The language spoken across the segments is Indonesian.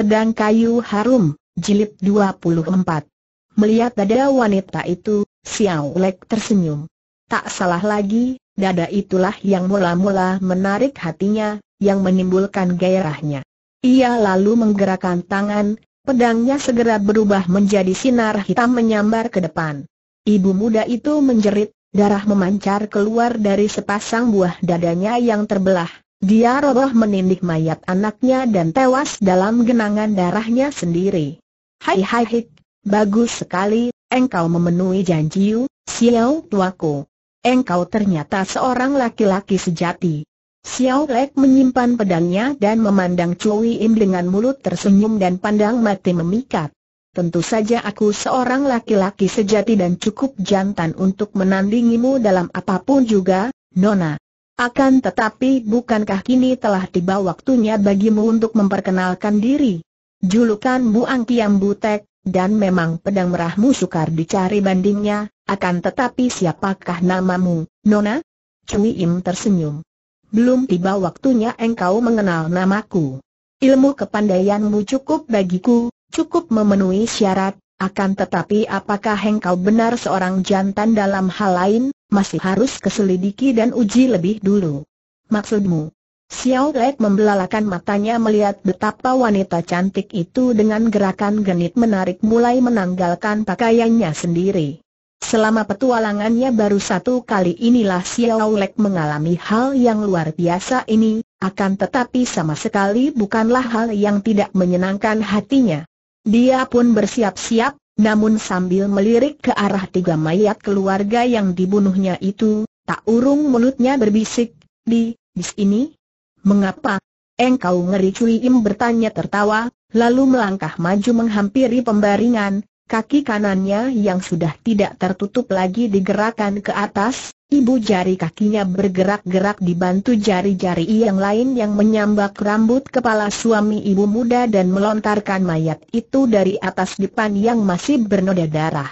Pedang Kayu Harum, Jilid 24 Melihat dada wanita itu, Xiao Lek tersenyum. Tak salah lagi, dada itulah yang mula-mula menarik hatinya, yang menimbulkan gairahnya. Ia lalu menggerakkan tangan, pedangnya segera berubah menjadi sinar hitam menyambar ke depan. Ibu muda itu menjerit, darah memancar keluar dari sepasang buah dadanya yang terbelah. Dia roboh menindik mayat anaknya dan tewas dalam genangan darahnya sendiri. Hai hai hik, bagus sekali, engkau memenuhi janjiu, Xiao tuaku. Engkau ternyata seorang laki-laki sejati. Xiao Lek menyimpan pedangnya dan memandang Cui Im dengan mulut tersenyum dan pandang mati memikat. Tentu saja aku seorang laki-laki sejati dan cukup jantan untuk menandingimu dalam apapun juga, Nona. Akan tetapi bukankah kini telah tiba waktunya bagimu untuk memperkenalkan diri? Julukan Buang Angkiam Butek, dan memang pedang merahmu sukar dicari bandingnya, akan tetapi siapakah namamu, Nona? Cui Im tersenyum. Belum tiba waktunya engkau mengenal namaku. Ilmu kepandaianmu cukup bagiku, cukup memenuhi syarat, akan tetapi apakah engkau benar seorang jantan dalam hal lain, masih harus keselidiki dan uji lebih dulu. Maksudmu? Xiao Lek membelalakan matanya melihat betapa wanita cantik itu dengan gerakan genit menarik mulai menanggalkan pakaiannya sendiri. Selama petualangannya baru satu kali inilah Xiao Lek mengalami hal yang luar biasa ini, akan tetapi sama sekali bukanlah hal yang tidak menyenangkan hatinya. Dia pun bersiap-siap, namun sambil melirik ke arah tiga mayat keluarga yang dibunuhnya itu, tak urung mulutnya berbisik, di, bis ini? Mengapa? Engkau ngeri Cui Im bertanya tertawa, lalu melangkah maju menghampiri pembaringan, Kaki kanannya yang sudah tidak tertutup lagi digerakkan ke atas, ibu jari kakinya bergerak-gerak dibantu jari-jari yang lain yang menyambak rambut kepala suami ibu muda dan melontarkan mayat itu dari atas depan yang masih bernoda darah.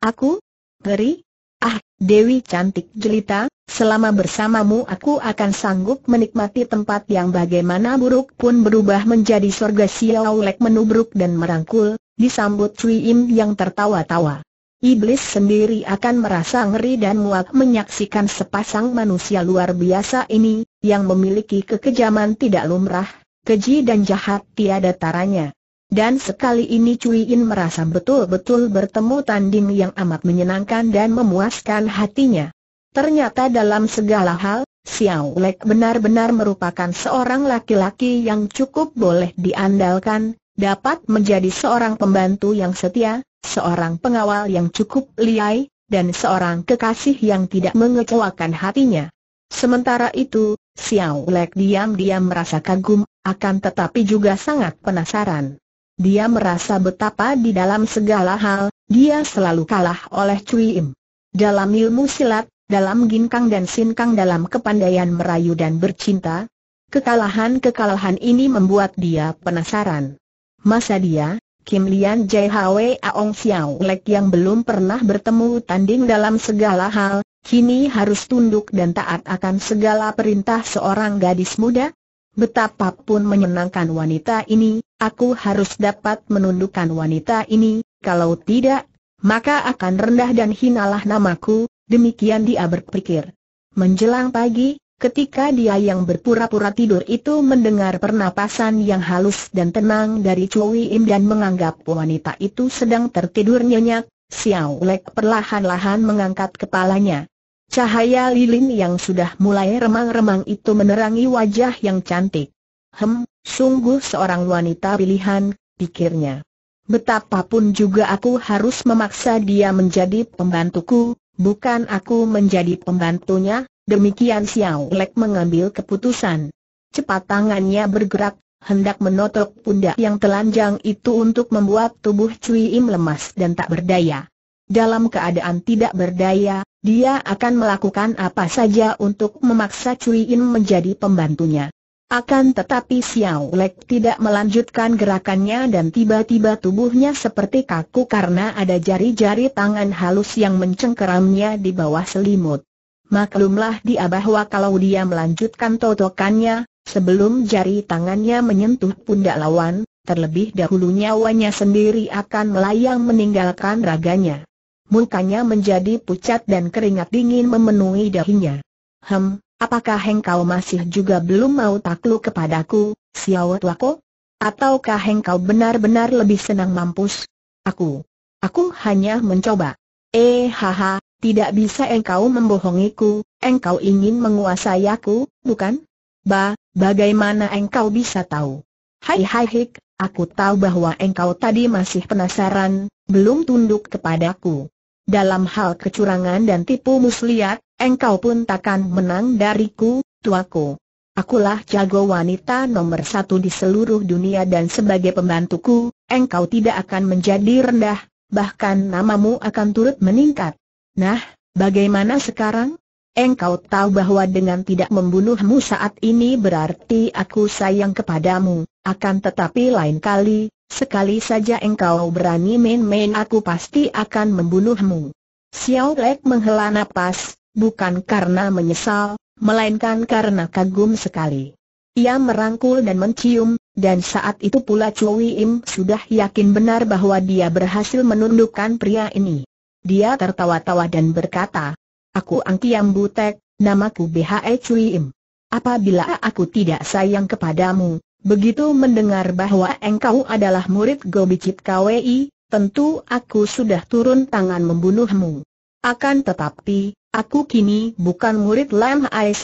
Aku? Ngeri? Ah, Dewi cantik jelita, Selama bersamamu aku akan sanggup menikmati tempat yang bagaimana buruk pun berubah menjadi surga Xiao Lek menubruk dan merangkul, disambut Cui Im yang tertawa-tawa. Iblis sendiri akan merasa ngeri dan muak menyaksikan sepasang manusia luar biasa ini, yang memiliki kekejaman tidak lumrah, keji dan jahat tiada taranya. Dan sekali ini Cui In merasa betul-betul bertemu tanding yang amat menyenangkan dan memuaskan hatinya. Ternyata dalam segala hal, Xiao Lek benar-benar merupakan seorang laki-laki yang cukup boleh diandalkan, dapat menjadi seorang pembantu yang setia, seorang pengawal yang cukup liai, dan seorang kekasih yang tidak mengecewakan hatinya. Sementara itu, Xiao Lek diam-diam merasa kagum, akan tetapi juga sangat penasaran. Dia merasa betapa di dalam segala hal, dia selalu kalah oleh Cui Im. Dalam ilmu silat, dalam ginkang dan sinkang dalam kepandaian merayu dan bercinta. Kekalahan-kekalahan ini membuat dia penasaran. Masa dia, Kim Lian Jai Hwe Xiao Lek yang belum pernah bertemu tanding dalam segala hal, kini harus tunduk dan taat akan segala perintah seorang gadis muda? Betapapun menyenangkan wanita ini, aku harus dapat menundukkan wanita ini, kalau tidak, maka akan rendah dan hinalah namaku, Demikian dia berpikir. Menjelang pagi, ketika dia yang berpura-pura tidur itu mendengar pernapasan yang halus dan tenang dari Cui Im dan menganggap wanita itu sedang tertidur nyenyak, Xiao Lek perlahan-lahan mengangkat kepalanya. Cahaya lilin yang sudah mulai remang-remang itu menerangi wajah yang cantik. Hem, sungguh seorang wanita pilihan, pikirnya. Betapapun juga aku harus memaksa dia menjadi pembantuku, Bukan aku menjadi pembantunya, demikian Xiao Lek mengambil keputusan. Cepat tangannya bergerak, hendak menotok pundak yang telanjang itu untuk membuat tubuh Cui Im lemas dan tak berdaya. Dalam keadaan tidak berdaya, dia akan melakukan apa saja untuk memaksa Cui Im menjadi pembantunya. Akan tetapi Xiao Lek tidak melanjutkan gerakannya dan tiba-tiba tubuhnya seperti kaku karena ada jari-jari tangan halus yang mencengkeramnya di bawah selimut. Maklumlah dia bahwa kalau dia melanjutkan totokannya, sebelum jari tangannya menyentuh pundak lawan, terlebih dahulu nyawanya sendiri akan melayang meninggalkan raganya. Mukanya menjadi pucat dan keringat dingin memenuhi dahinya. Hem, Apakah engkau masih juga belum mau takluk kepadaku, Xiao Tuako? Ataukah engkau benar-benar lebih senang mampus? Aku, aku hanya mencoba. Eh haha, tidak bisa engkau membohongiku, engkau ingin menguasai aku, bukan? Ba, bagaimana engkau bisa tahu? Hai hai hik, aku tahu bahwa engkau tadi masih penasaran, belum tunduk kepadaku. Dalam hal kecurangan dan tipu muslihat, Engkau pun takkan menang dariku, tuaku. Akulah jago wanita nomor satu di seluruh dunia dan sebagai pembantuku, engkau tidak akan menjadi rendah, bahkan namamu akan turut meningkat. Nah, bagaimana sekarang? Engkau tahu bahwa dengan tidak membunuhmu saat ini berarti aku sayang kepadamu, akan tetapi lain kali, sekali saja engkau berani main-main aku pasti akan membunuhmu. Xiao Lek menghela napas, bukan karena menyesal, melainkan karena kagum sekali. Ia merangkul dan mencium, dan saat itu pula Chui Im sudah yakin benar bahwa dia berhasil menundukkan pria ini. Dia tertawa-tawa dan berkata, Aku Angkiam Butek, namaku BHE Chui Im. Apabila aku tidak sayang kepadamu, begitu mendengar bahwa engkau adalah murid Gobicit KWI, tentu aku sudah turun tangan membunuhmu. Akan tetapi, aku kini bukan murid Lam Ai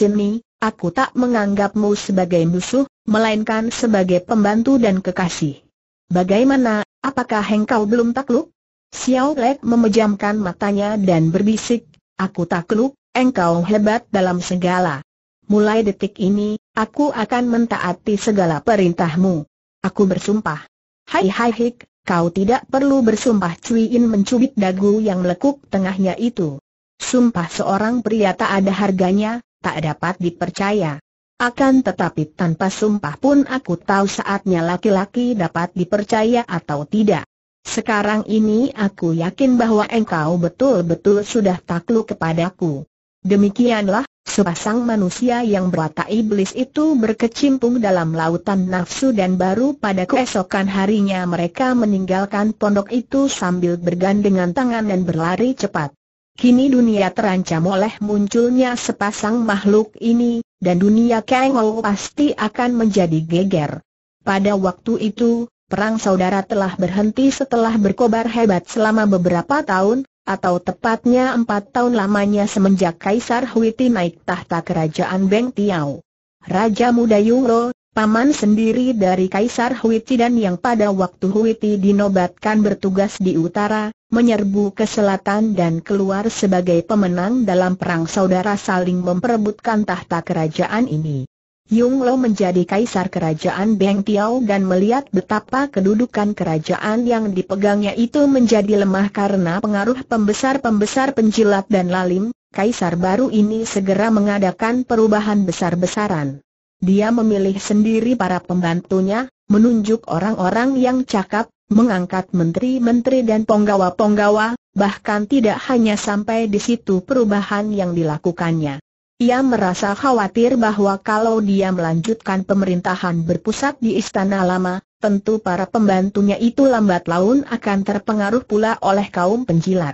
aku tak menganggapmu sebagai musuh, melainkan sebagai pembantu dan kekasih. Bagaimana, apakah engkau belum takluk? Xiao Lek memejamkan matanya dan berbisik, aku takluk, engkau hebat dalam segala. Mulai detik ini, aku akan mentaati segala perintahmu. Aku bersumpah. Hai hai hik, Kau tidak perlu bersumpah Cui In mencubit dagu yang melekuk tengahnya itu. Sumpah seorang pria tak ada harganya, tak dapat dipercaya. Akan tetapi tanpa sumpah pun aku tahu saatnya laki-laki dapat dipercaya atau tidak. Sekarang ini aku yakin bahwa engkau betul-betul sudah takluk kepadaku. Demikianlah, Sepasang manusia yang berwatak iblis itu berkecimpung dalam lautan nafsu dan baru pada keesokan harinya mereka meninggalkan pondok itu sambil bergandengan tangan dan berlari cepat. Kini dunia terancam oleh munculnya sepasang makhluk ini, dan dunia kengol pasti akan menjadi geger. Pada waktu itu, perang saudara telah berhenti setelah berkobar hebat selama beberapa tahun, atau tepatnya empat tahun lamanya semenjak Kaisar Huiti naik tahta kerajaan Beng Tiao. Raja muda Yungro, paman sendiri dari Kaisar Huiti dan yang pada waktu Huiti dinobatkan bertugas di utara, menyerbu ke selatan dan keluar sebagai pemenang dalam perang saudara saling memperebutkan tahta kerajaan ini. Yung Lo menjadi kaisar kerajaan Beng Tiao dan melihat betapa kedudukan kerajaan yang dipegangnya itu menjadi lemah karena pengaruh pembesar-pembesar penjilat dan lalim, kaisar baru ini segera mengadakan perubahan besar-besaran. Dia memilih sendiri para pembantunya, menunjuk orang-orang yang cakap, mengangkat menteri-menteri dan penggawa-penggawa, bahkan tidak hanya sampai di situ perubahan yang dilakukannya. Ia merasa khawatir bahwa kalau dia melanjutkan pemerintahan berpusat di istana lama, tentu para pembantunya itu lambat laun akan terpengaruh pula oleh kaum penjilat.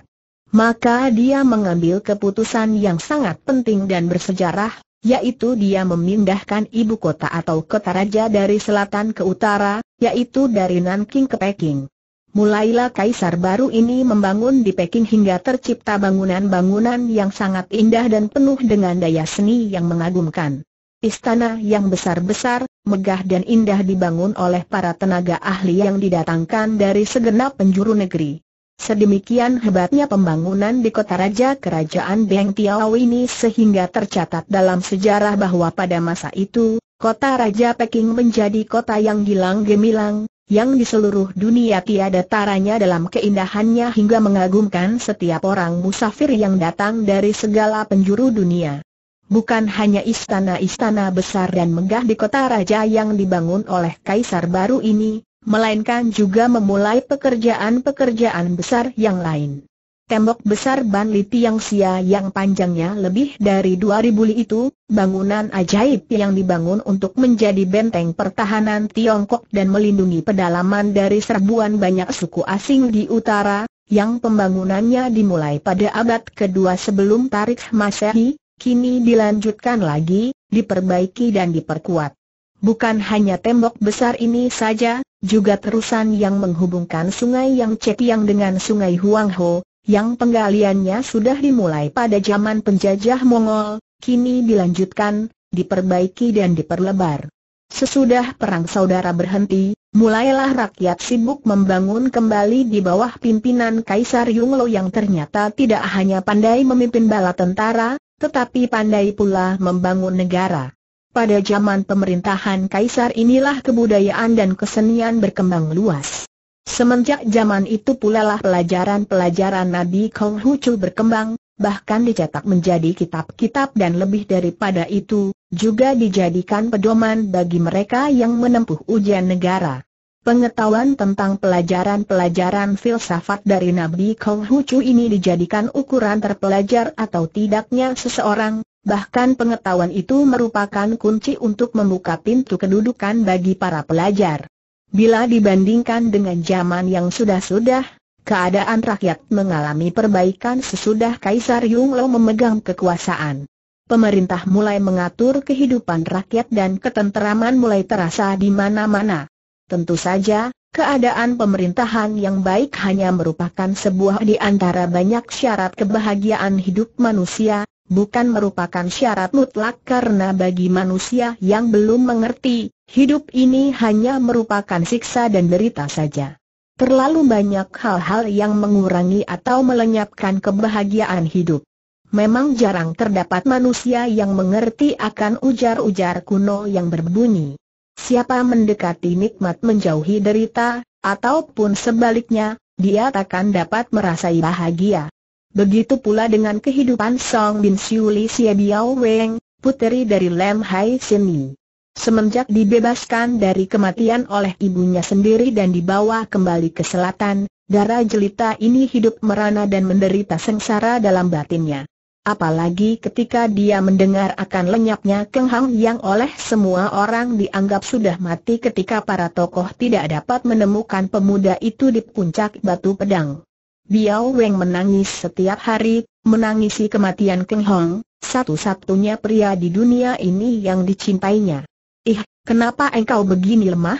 Maka dia mengambil keputusan yang sangat penting dan bersejarah, yaitu dia memindahkan ibu kota atau kota raja dari selatan ke utara, yaitu dari Nanking ke Peking. Mulailah kaisar baru ini membangun di Peking hingga tercipta bangunan-bangunan yang sangat indah dan penuh dengan daya seni yang mengagumkan. Istana yang besar-besar, megah dan indah dibangun oleh para tenaga ahli yang didatangkan dari segenap penjuru negeri. Sedemikian hebatnya pembangunan di kota raja kerajaan Beng Tiaw ini sehingga tercatat dalam sejarah bahwa pada masa itu, kota raja Peking menjadi kota yang gilang gemilang, yang di seluruh dunia tiada taranya dalam keindahannya hingga mengagumkan setiap orang musafir yang datang dari segala penjuru dunia. Bukan hanya istana-istana besar dan megah di kota raja yang dibangun oleh kaisar baru ini, melainkan juga memulai pekerjaan-pekerjaan besar yang lain. Tembok besar Ban Li Tiang Sia yang panjangnya lebih dari 2000 li itu, bangunan ajaib yang dibangun untuk menjadi benteng pertahanan Tiongkok dan melindungi pedalaman dari serbuan banyak suku asing di utara, yang pembangunannya dimulai pada abad kedua sebelum tarikh Masehi, kini dilanjutkan lagi, diperbaiki dan diperkuat. Bukan hanya tembok besar ini saja, juga terusan yang menghubungkan sungai Yang Cepiang dengan sungai Huangho, yang penggaliannya sudah dimulai pada zaman penjajah Mongol, kini dilanjutkan, diperbaiki dan diperlebar. Sesudah perang saudara berhenti, mulailah rakyat sibuk membangun kembali di bawah pimpinan Kaisar Yunglo yang ternyata tidak hanya pandai memimpin bala tentara, tetapi pandai pula membangun negara. Pada zaman pemerintahan Kaisar inilah kebudayaan dan kesenian berkembang luas. Semenjak zaman itu pula lah pelajaran-pelajaran Nabi Kong berkembang, bahkan dicetak menjadi kitab-kitab dan lebih daripada itu, juga dijadikan pedoman bagi mereka yang menempuh ujian negara. Pengetahuan tentang pelajaran-pelajaran filsafat dari Nabi Kong ini dijadikan ukuran terpelajar atau tidaknya seseorang, bahkan pengetahuan itu merupakan kunci untuk membuka pintu kedudukan bagi para pelajar. Bila dibandingkan dengan zaman yang sudah-sudah, keadaan rakyat mengalami perbaikan sesudah Kaisar Yunglo memegang kekuasaan. Pemerintah mulai mengatur kehidupan rakyat dan ketenteraman mulai terasa di mana-mana. Tentu saja, keadaan pemerintahan yang baik hanya merupakan sebuah di antara banyak syarat kebahagiaan hidup manusia, bukan merupakan syarat mutlak karena bagi manusia yang belum mengerti, hidup ini hanya merupakan siksa dan derita saja. Terlalu banyak hal-hal yang mengurangi atau melenyapkan kebahagiaan hidup. Memang jarang terdapat manusia yang mengerti akan ujar-ujar kuno yang berbunyi. Siapa mendekati nikmat menjauhi derita, ataupun sebaliknya, dia takkan dapat merasai bahagia. Begitu pula dengan kehidupan Song Bin Siu Li Xie Biao Weng, puteri dari Lam Hai Sini. Semenjak dibebaskan dari kematian oleh ibunya sendiri dan dibawa kembali ke selatan, darah jelita ini hidup merana dan menderita sengsara dalam batinnya. Apalagi ketika dia mendengar akan lenyapnya Keng Hang yang oleh semua orang dianggap sudah mati ketika para tokoh tidak dapat menemukan pemuda itu di puncak batu pedang. Biao Weng menangis setiap hari, menangisi kematian Keng Hong, satu-satunya pria di dunia ini yang dicintainya. Ih, kenapa engkau begini lemah?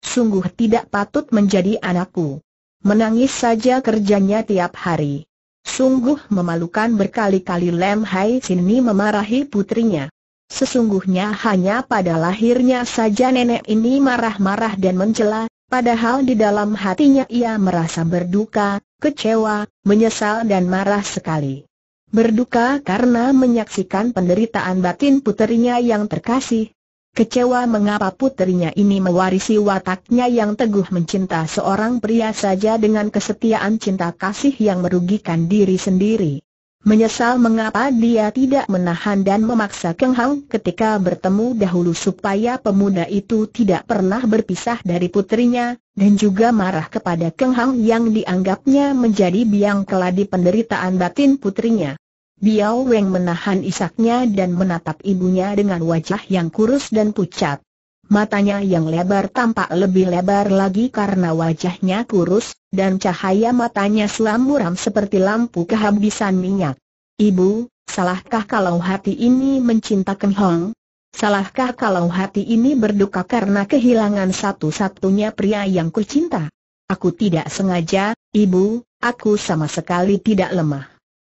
Sungguh tidak patut menjadi anakku. Menangis saja kerjanya tiap hari. Sungguh memalukan berkali-kali Lem Hai Sini memarahi putrinya. Sesungguhnya hanya pada lahirnya saja nenek ini marah-marah dan mencela, padahal di dalam hatinya ia merasa berduka, kecewa, menyesal dan marah sekali. Berduka karena menyaksikan penderitaan batin puterinya yang terkasih. Kecewa mengapa puterinya ini mewarisi wataknya yang teguh mencinta seorang pria saja dengan kesetiaan cinta kasih yang merugikan diri sendiri menyesal mengapa dia tidak menahan dan memaksa Keng Hang ketika bertemu dahulu supaya pemuda itu tidak pernah berpisah dari putrinya, dan juga marah kepada Keng Hang yang dianggapnya menjadi biang keladi penderitaan batin putrinya. Biao Weng menahan isaknya dan menatap ibunya dengan wajah yang kurus dan pucat. Matanya yang lebar tampak lebih lebar lagi karena wajahnya kurus, dan cahaya matanya muram seperti lampu kehabisan minyak. Ibu, salahkah kalau hati ini mencintakan Hong? Salahkah kalau hati ini berduka karena kehilangan satu-satunya pria yang kucinta? Aku tidak sengaja, ibu, aku sama sekali tidak lemah.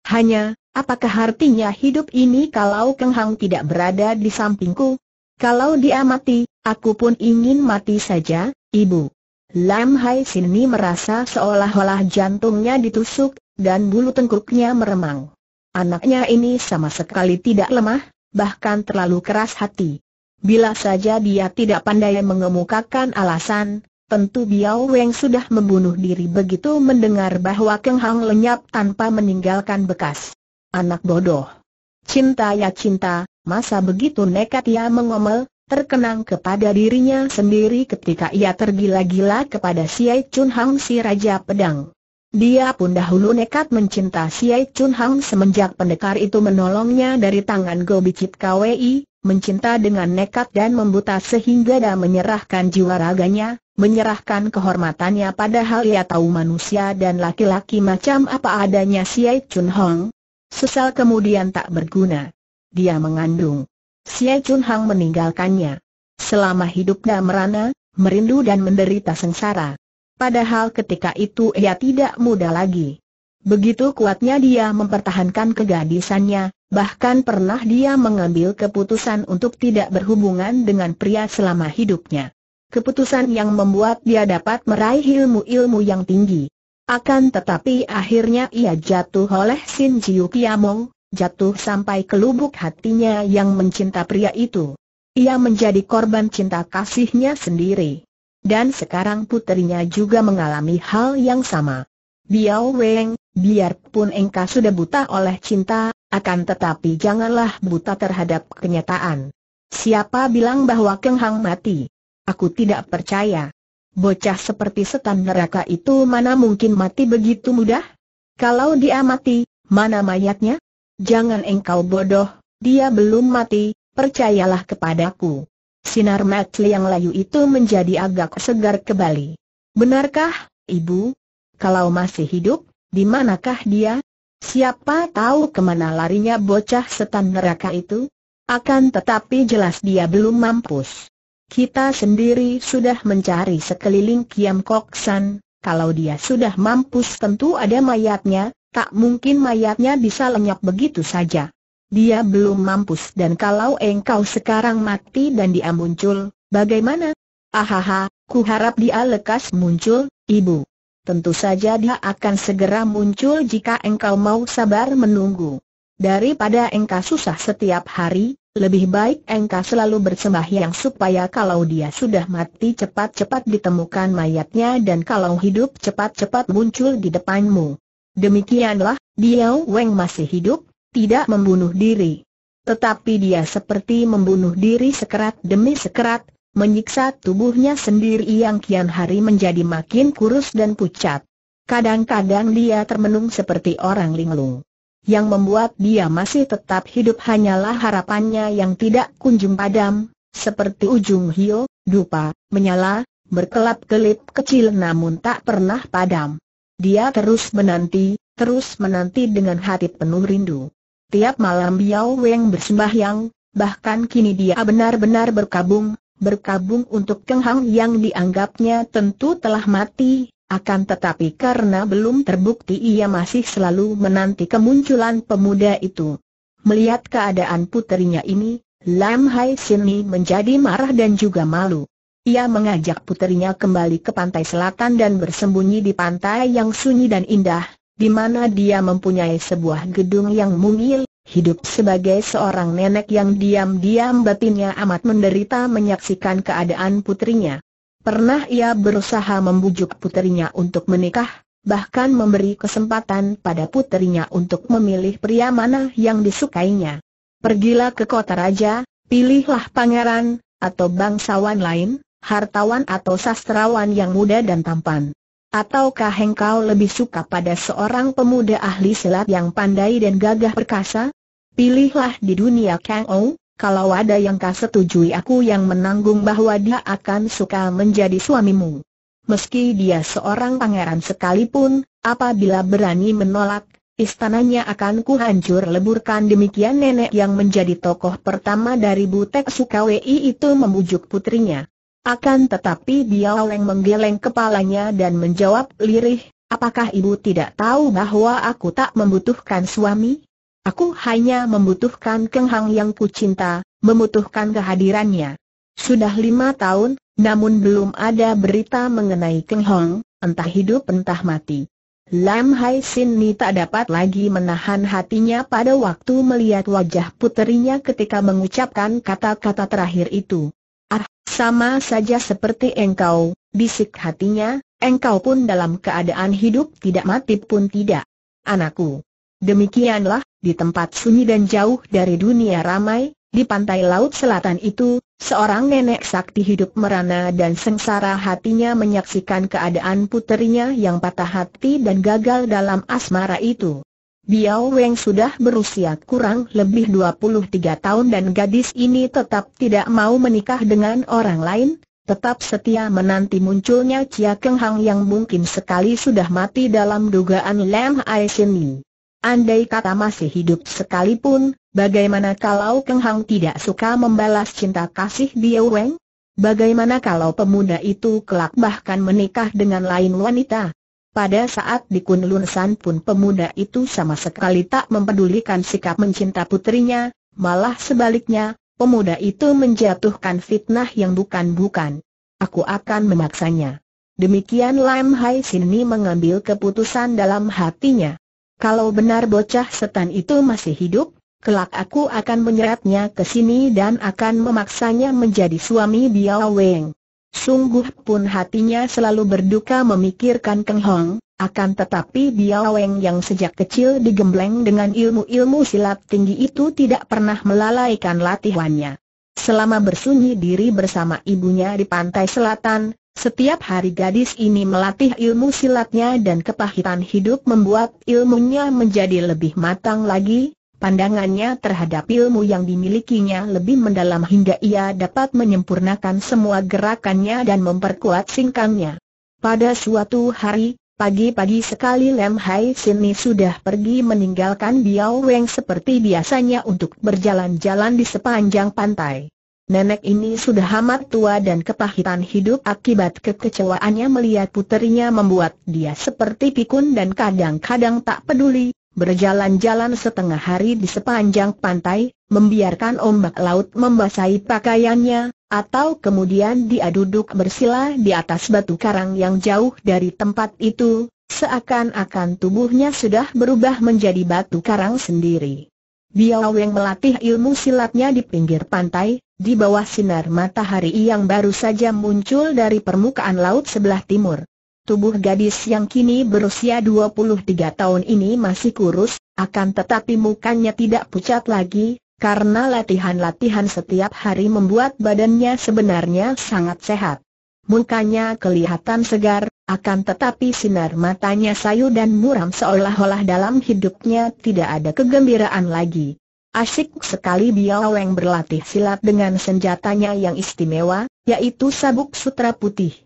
Hanya, apakah artinya hidup ini kalau Keng Hang tidak berada di sampingku? Kalau diamati, Aku pun ingin mati saja, ibu. Lam Hai Sini merasa seolah-olah jantungnya ditusuk, dan bulu tengkuknya meremang. Anaknya ini sama sekali tidak lemah, bahkan terlalu keras hati. Bila saja dia tidak pandai mengemukakan alasan, tentu Biao Weng sudah membunuh diri begitu mendengar bahwa Keng Hang lenyap tanpa meninggalkan bekas. Anak bodoh. Cinta ya cinta, masa begitu nekat ia mengomel, terkenang kepada dirinya sendiri ketika ia tergila-gila kepada Siai Chun Hang si Raja Pedang. Dia pun dahulu nekat mencinta Siai Chun Hang semenjak pendekar itu menolongnya dari tangan Gobicit KWI, mencinta dengan nekat dan membuta sehingga dia menyerahkan jiwa raganya, menyerahkan kehormatannya padahal ia tahu manusia dan laki-laki macam apa adanya Siai Chun Hong. Sesal kemudian tak berguna. Dia mengandung Xie Chun Hang meninggalkannya. Selama hidupnya merana, merindu dan menderita sengsara. Padahal ketika itu ia tidak muda lagi. Begitu kuatnya dia mempertahankan kegadisannya, bahkan pernah dia mengambil keputusan untuk tidak berhubungan dengan pria selama hidupnya. Keputusan yang membuat dia dapat meraih ilmu-ilmu yang tinggi. Akan tetapi akhirnya ia jatuh oleh Sin Jiu Kiamong, jatuh sampai ke lubuk hatinya yang mencinta pria itu. Ia menjadi korban cinta kasihnya sendiri. Dan sekarang puterinya juga mengalami hal yang sama. Biao Weng, biarpun engkau sudah buta oleh cinta, akan tetapi janganlah buta terhadap kenyataan. Siapa bilang bahwa Keng Hang mati? Aku tidak percaya. Bocah seperti setan neraka itu mana mungkin mati begitu mudah? Kalau dia mati, mana mayatnya? Jangan engkau bodoh, dia belum mati, percayalah kepadaku. Sinar mata yang layu itu menjadi agak segar kembali. Benarkah, Ibu? Kalau masih hidup, di manakah dia? Siapa tahu kemana larinya bocah setan neraka itu? Akan tetapi jelas dia belum mampus. Kita sendiri sudah mencari sekeliling Kiam Koksan, kalau dia sudah mampus tentu ada mayatnya, Tak mungkin mayatnya bisa lenyap begitu saja. Dia belum mampus dan kalau engkau sekarang mati dan dia muncul, bagaimana? Ahaha, ku harap dia lekas muncul, ibu. Tentu saja dia akan segera muncul jika engkau mau sabar menunggu. Daripada engkau susah setiap hari, lebih baik engkau selalu bersembahyang supaya kalau dia sudah mati cepat-cepat ditemukan mayatnya dan kalau hidup cepat-cepat muncul di depanmu. Demikianlah, Diao Weng masih hidup, tidak membunuh diri. Tetapi dia seperti membunuh diri sekerat demi sekerat, menyiksa tubuhnya sendiri yang kian hari menjadi makin kurus dan pucat. Kadang-kadang dia termenung seperti orang linglung. Yang membuat dia masih tetap hidup hanyalah harapannya yang tidak kunjung padam, seperti ujung hiu, dupa, menyala, berkelap-kelip kecil namun tak pernah padam. Dia terus menanti, terus menanti dengan hati penuh rindu. Tiap malam Biao Weng bersembahyang, bahkan kini dia benar-benar berkabung, berkabung untuk Keng Hang yang dianggapnya tentu telah mati, akan tetapi karena belum terbukti ia masih selalu menanti kemunculan pemuda itu. Melihat keadaan puterinya ini, Lam Hai Mi menjadi marah dan juga malu. Ia mengajak putrinya kembali ke pantai selatan dan bersembunyi di pantai yang sunyi dan indah, di mana dia mempunyai sebuah gedung yang mungil, hidup sebagai seorang nenek yang diam-diam batinnya amat menderita menyaksikan keadaan putrinya. Pernah ia berusaha membujuk putrinya untuk menikah, bahkan memberi kesempatan pada putrinya untuk memilih pria mana yang disukainya. Pergilah ke kota raja, pilihlah pangeran, atau bangsawan lain, hartawan atau sastrawan yang muda dan tampan? Ataukah engkau lebih suka pada seorang pemuda ahli silat yang pandai dan gagah perkasa? Pilihlah di dunia Kang Ou, kalau ada yang kau setujui aku yang menanggung bahwa dia akan suka menjadi suamimu. Meski dia seorang pangeran sekalipun, apabila berani menolak, istananya akan kuhancur leburkan demikian nenek yang menjadi tokoh pertama dari Butek Sukawi itu membujuk putrinya. Akan tetapi oleng menggeleng kepalanya dan menjawab lirih, apakah ibu tidak tahu bahwa aku tak membutuhkan suami? Aku hanya membutuhkan Keng Hang yang kucinta, membutuhkan kehadirannya. Sudah lima tahun, namun belum ada berita mengenai Keng Hong, entah hidup entah mati. Lam Hai Sin Ni tak dapat lagi menahan hatinya pada waktu melihat wajah puterinya ketika mengucapkan kata-kata terakhir itu. Sama saja seperti engkau, bisik hatinya, engkau pun dalam keadaan hidup tidak mati pun tidak. Anakku. Demikianlah, di tempat sunyi dan jauh dari dunia ramai, di pantai laut selatan itu, seorang nenek sakti hidup merana dan sengsara hatinya menyaksikan keadaan puterinya yang patah hati dan gagal dalam asmara itu. Biao Weng sudah berusia kurang lebih 23 tahun dan gadis ini tetap tidak mau menikah dengan orang lain, tetap setia menanti munculnya Chia Keng Hang yang mungkin sekali sudah mati dalam dugaan Lam Ai Andai kata masih hidup sekalipun, bagaimana kalau Keng Hang tidak suka membalas cinta kasih Biao Weng? Bagaimana kalau pemuda itu kelak bahkan menikah dengan lain wanita? Pada saat di Kunlun pun pemuda itu sama sekali tak mempedulikan sikap mencinta putrinya, malah sebaliknya, pemuda itu menjatuhkan fitnah yang bukan-bukan. Aku akan memaksanya. Demikian Lam Hai Sini mengambil keputusan dalam hatinya. Kalau benar bocah setan itu masih hidup, kelak aku akan menyeretnya ke sini dan akan memaksanya menjadi suami Biao Weng. Sungguh pun hatinya selalu berduka memikirkan Keng Hong, akan tetapi Biao Weng yang sejak kecil digembleng dengan ilmu-ilmu silat tinggi itu tidak pernah melalaikan latihannya. Selama bersunyi diri bersama ibunya di pantai selatan, setiap hari gadis ini melatih ilmu silatnya dan kepahitan hidup membuat ilmunya menjadi lebih matang lagi, Pandangannya terhadap ilmu yang dimilikinya lebih mendalam hingga ia dapat menyempurnakan semua gerakannya dan memperkuat singkangnya. Pada suatu hari, pagi-pagi sekali Lem Hai Sini sudah pergi meninggalkan Biao Weng seperti biasanya untuk berjalan-jalan di sepanjang pantai. Nenek ini sudah amat tua dan kepahitan hidup akibat kekecewaannya melihat puterinya membuat dia seperti pikun dan kadang-kadang tak peduli, Berjalan-jalan setengah hari di sepanjang pantai, membiarkan ombak laut membasahi pakaiannya, atau kemudian dia duduk bersila di atas batu karang yang jauh dari tempat itu, seakan-akan tubuhnya sudah berubah menjadi batu karang sendiri. Biao yang melatih ilmu silatnya di pinggir pantai, di bawah sinar matahari yang baru saja muncul dari permukaan laut sebelah timur. Tubuh gadis yang kini berusia 23 tahun ini masih kurus, akan tetapi mukanya tidak pucat lagi, karena latihan-latihan setiap hari membuat badannya sebenarnya sangat sehat. Mukanya kelihatan segar, akan tetapi sinar matanya sayu dan muram seolah-olah dalam hidupnya tidak ada kegembiraan lagi. Asik sekali Biao Weng berlatih silat dengan senjatanya yang istimewa, yaitu sabuk sutra putih.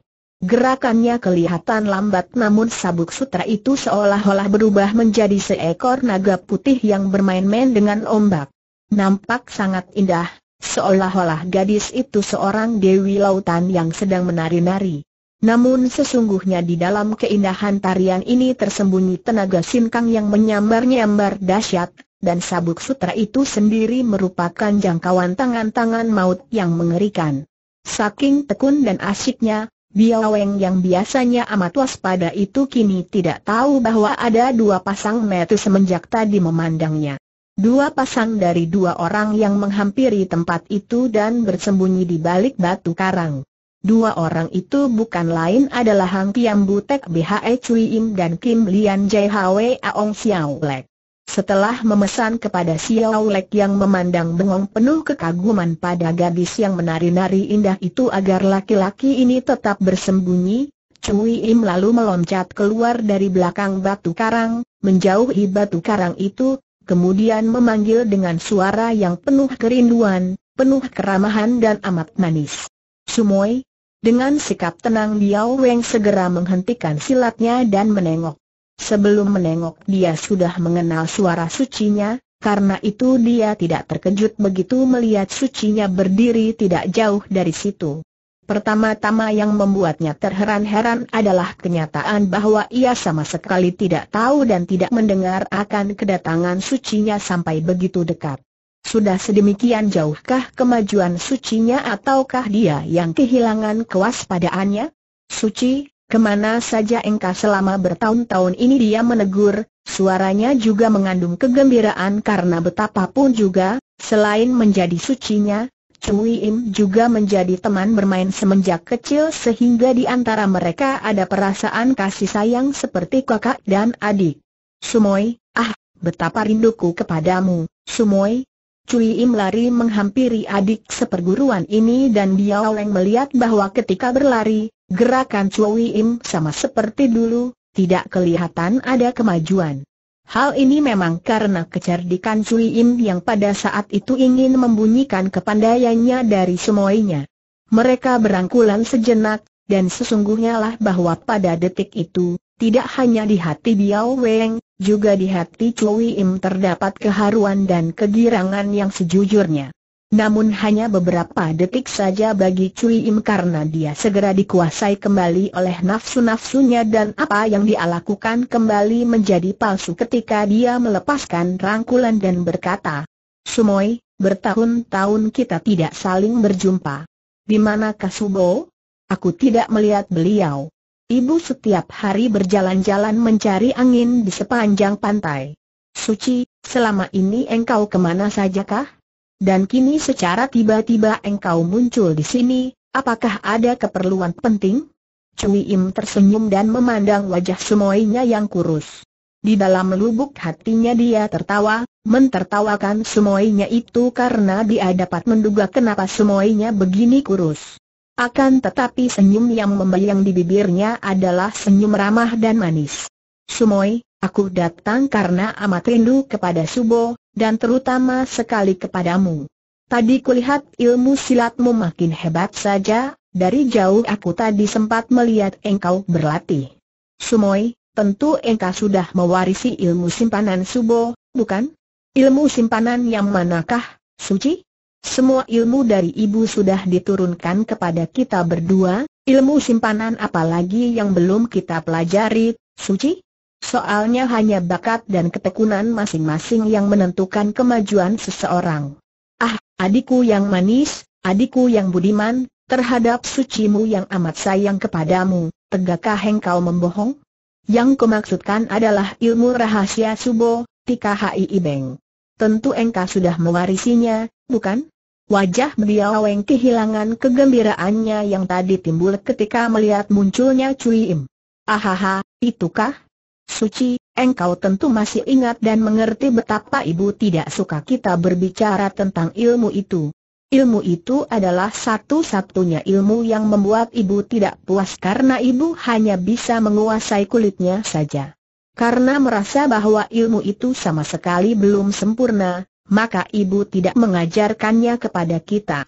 Gerakannya kelihatan lambat namun sabuk sutra itu seolah-olah berubah menjadi seekor naga putih yang bermain-main dengan ombak. Nampak sangat indah, seolah-olah gadis itu seorang dewi lautan yang sedang menari-nari. Namun sesungguhnya di dalam keindahan tarian ini tersembunyi tenaga sinkang yang menyambar-nyambar dahsyat, dan sabuk sutra itu sendiri merupakan jangkauan tangan-tangan maut yang mengerikan. Saking tekun dan asyiknya, Biaweng yang biasanya amat waspada itu kini tidak tahu bahwa ada dua pasang mata semenjak tadi memandangnya. Dua pasang dari dua orang yang menghampiri tempat itu dan bersembunyi di balik batu karang. Dua orang itu bukan lain adalah Hang Kiam Butek BHE Cui Im dan Kim Lian Jai Hwe Aong Xiao Lek. Setelah memesan kepada Xiao Lek yang memandang bengong penuh kekaguman pada gadis yang menari-nari indah itu agar laki-laki ini tetap bersembunyi, Cui Im lalu meloncat keluar dari belakang batu karang, menjauhi batu karang itu, kemudian memanggil dengan suara yang penuh kerinduan, penuh keramahan dan amat manis. Sumoi, dengan sikap tenang Diao Weng segera menghentikan silatnya dan menengok. Sebelum menengok dia sudah mengenal suara sucinya, karena itu dia tidak terkejut begitu melihat sucinya berdiri tidak jauh dari situ. Pertama-tama yang membuatnya terheran-heran adalah kenyataan bahwa ia sama sekali tidak tahu dan tidak mendengar akan kedatangan sucinya sampai begitu dekat. Sudah sedemikian jauhkah kemajuan sucinya ataukah dia yang kehilangan kewaspadaannya? Suci, Kemana saja engkau selama bertahun-tahun ini dia menegur, suaranya juga mengandung kegembiraan karena betapapun juga, selain menjadi sucinya, Cui Im juga menjadi teman bermain semenjak kecil sehingga di antara mereka ada perasaan kasih sayang seperti kakak dan adik. Sumoi, ah, betapa rinduku kepadamu, Sumoi. Cui Im lari menghampiri adik seperguruan ini dan dia oleng melihat bahwa ketika berlari, Gerakan Chui Im sama seperti dulu, tidak kelihatan ada kemajuan. Hal ini memang karena kecerdikan Cui Im yang pada saat itu ingin membunyikan kepandaiannya dari semuanya. Mereka berangkulan sejenak, dan sesungguhnya lah bahwa pada detik itu, tidak hanya di hati Biao Weng, juga di hati Cui Im terdapat keharuan dan kegirangan yang sejujurnya. Namun hanya beberapa detik saja bagi Cui Im karena dia segera dikuasai kembali oleh nafsu-nafsunya dan apa yang dia lakukan kembali menjadi palsu ketika dia melepaskan rangkulan dan berkata, Sumoi, bertahun-tahun kita tidak saling berjumpa. Di mana Kasubo? Aku tidak melihat beliau. Ibu setiap hari berjalan-jalan mencari angin di sepanjang pantai. Suci, selama ini engkau kemana saja kah? Dan kini secara tiba-tiba engkau muncul di sini, apakah ada keperluan penting? Cui Im tersenyum dan memandang wajah semuanya yang kurus. Di dalam lubuk hatinya dia tertawa, mentertawakan semuanya itu karena dia dapat menduga kenapa semuanya begini kurus. Akan tetapi senyum yang membayang di bibirnya adalah senyum ramah dan manis. Sumoy, aku datang karena amat rindu kepada Subo, dan terutama sekali kepadamu. Tadi kulihat ilmu silatmu makin hebat saja, dari jauh aku tadi sempat melihat engkau berlatih. Sumoy, tentu engkau sudah mewarisi ilmu simpanan Subo, bukan? Ilmu simpanan yang manakah, Suci? Semua ilmu dari ibu sudah diturunkan kepada kita berdua, ilmu simpanan apalagi yang belum kita pelajari, Suci? Soalnya hanya bakat dan ketekunan masing-masing yang menentukan kemajuan seseorang. Ah, adikku yang manis, adikku yang budiman, terhadap sucimu yang amat sayang kepadamu, tegakkah engkau membohong? Yang kumaksudkan adalah ilmu rahasia subo, tika hai ibeng. Tentu engkau sudah mewarisinya, bukan? Wajah beliau yang kehilangan kegembiraannya yang tadi timbul ketika melihat munculnya Cui Im. Ahaha, itukah? Suci, engkau tentu masih ingat dan mengerti betapa ibu tidak suka kita berbicara tentang ilmu itu. Ilmu itu adalah satu-satunya ilmu yang membuat ibu tidak puas karena ibu hanya bisa menguasai kulitnya saja. Karena merasa bahwa ilmu itu sama sekali belum sempurna, maka ibu tidak mengajarkannya kepada kita.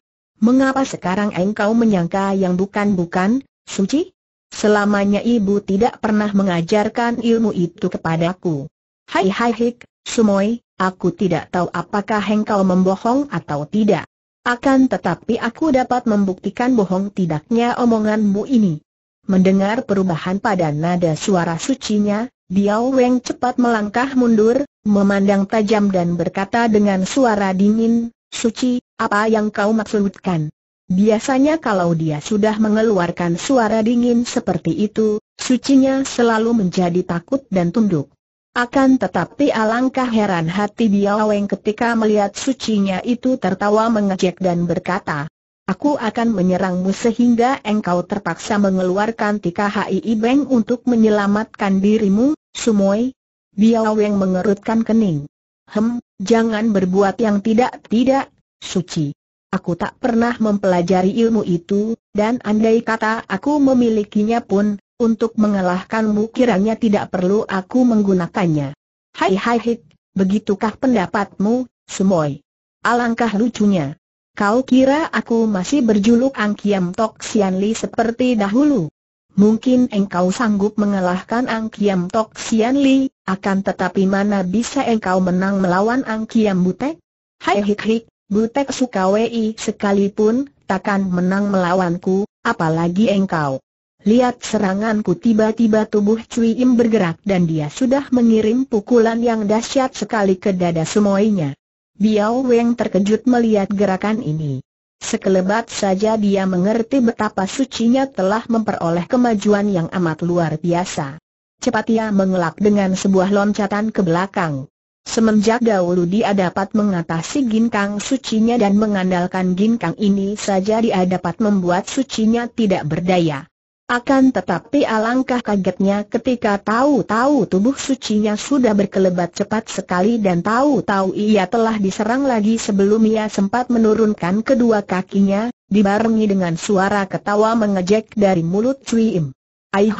Mengapa sekarang engkau menyangka yang bukan-bukan, Suci? Selamanya ibu tidak pernah mengajarkan ilmu itu kepadaku. Hai hai hik, Sumoy, aku tidak tahu apakah engkau membohong atau tidak. Akan tetapi aku dapat membuktikan bohong tidaknya omonganmu ini. Mendengar perubahan pada nada suara sucinya, Biao Weng cepat melangkah mundur, memandang tajam dan berkata dengan suara dingin, Suci, apa yang kau maksudkan? Biasanya kalau dia sudah mengeluarkan suara dingin seperti itu, sucinya selalu menjadi takut dan tunduk. Akan tetapi alangkah heran hati Biaweng ketika melihat sucinya itu tertawa mengejek dan berkata, Aku akan menyerangmu sehingga engkau terpaksa mengeluarkan tika HII Beng untuk menyelamatkan dirimu, Sumoy. Biaweng mengerutkan kening. Hem, jangan berbuat yang tidak-tidak, Suci. Aku tak pernah mempelajari ilmu itu, dan andai kata aku memilikinya pun, untuk mengalahkanmu kiranya tidak perlu aku menggunakannya. Hai hai hik, begitukah pendapatmu, Sumoy? Alangkah lucunya. Kau kira aku masih berjuluk Angkiam Tok Sian Li seperti dahulu? Mungkin engkau sanggup mengalahkan Angkiam Tok Sian Li, akan tetapi mana bisa engkau menang melawan Angkiam Butek? Hai hik hik, Butek Sukawei sekalipun, takkan menang melawanku, apalagi engkau. Lihat seranganku tiba-tiba tubuh Cui Im bergerak dan dia sudah mengirim pukulan yang dahsyat sekali ke dada semuanya. Biao Weng terkejut melihat gerakan ini. Sekelebat saja dia mengerti betapa sucinya telah memperoleh kemajuan yang amat luar biasa. Cepat ia mengelak dengan sebuah loncatan ke belakang. Semenjak dahulu dia dapat mengatasi ginkang sucinya dan mengandalkan ginkang ini saja dia dapat membuat sucinya tidak berdaya. Akan tetapi alangkah kagetnya ketika tahu-tahu tubuh sucinya sudah berkelebat cepat sekali dan tahu-tahu ia telah diserang lagi sebelum ia sempat menurunkan kedua kakinya, dibarengi dengan suara ketawa mengejek dari mulut Cui Im. Aih!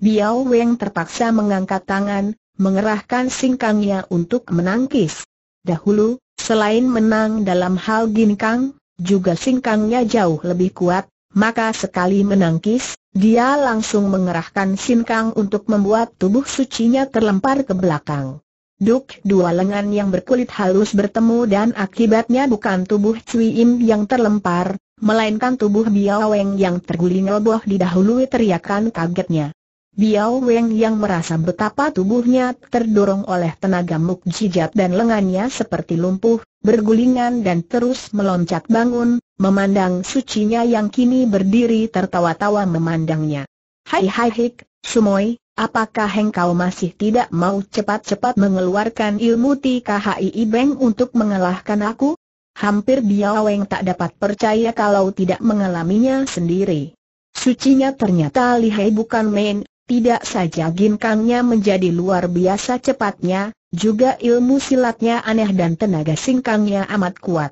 Biao Weng terpaksa mengangkat tangan, mengerahkan singkangnya untuk menangkis. Dahulu, selain menang dalam hal ginkang, juga singkangnya jauh lebih kuat, maka sekali menangkis, dia langsung mengerahkan singkang untuk membuat tubuh sucinya terlempar ke belakang. Duk dua lengan yang berkulit halus bertemu dan akibatnya bukan tubuh Cui Im yang terlempar, melainkan tubuh Biaweng yang terguling roboh didahului teriakan kagetnya. Biao Weng yang merasa betapa tubuhnya terdorong oleh tenaga mukjizat dan lengannya seperti lumpuh, bergulingan dan terus meloncat bangun, memandang sucinya yang kini berdiri tertawa-tawa memandangnya. Hai hai hik, Sumoy, apakah engkau masih tidak mau cepat-cepat mengeluarkan ilmu TKHI Beng untuk mengalahkan aku? Hampir Biao Weng tak dapat percaya kalau tidak mengalaminya sendiri. Sucinya ternyata lihai bukan main, tidak saja ginkangnya menjadi luar biasa cepatnya, juga ilmu silatnya aneh dan tenaga singkangnya amat kuat.